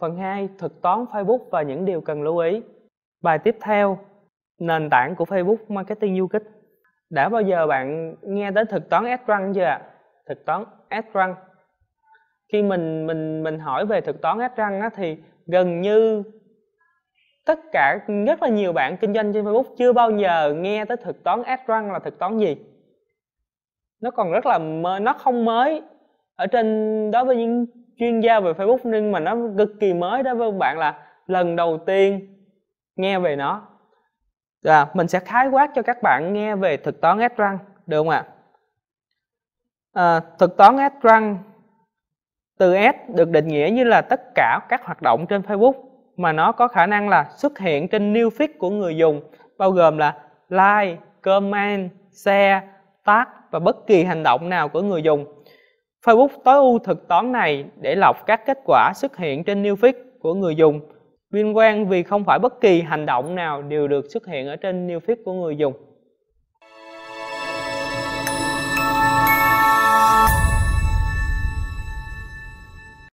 Phần 2, thực toán Facebook và những điều cần lưu ý. Bài tiếp theo, nền tảng của Facebook Marketing Du Kích. Đã bao giờ bạn nghe tới thực toán AdRank chưa ạ? Thực toán AdRank. Khi mình mình mình hỏi về thực toán AdRank á thì gần như tất cả rất là nhiều bạn kinh doanh trên Facebook chưa bao giờ nghe tới thực toán AdRank là thực toán gì. Nó còn rất là mơ, nó không mới ở trên đối với những chuyên gia về Facebook nhưng mà nó cực kỳ mới đó với bạn là lần đầu tiên nghe về nó à, mình sẽ khái quát cho các bạn nghe về thực toán Adrun được không ạ à, thực toán Adrun từ S được định nghĩa như là tất cả các hoạt động trên Facebook mà nó có khả năng là xuất hiện trên new feed của người dùng bao gồm là like, comment, share, tag và bất kỳ hành động nào của người dùng Facebook tối ưu thực toán này để lọc các kết quả xuất hiện trên new feed của người dùng liên quan vì không phải bất kỳ hành động nào đều được xuất hiện ở trên new feed của người dùng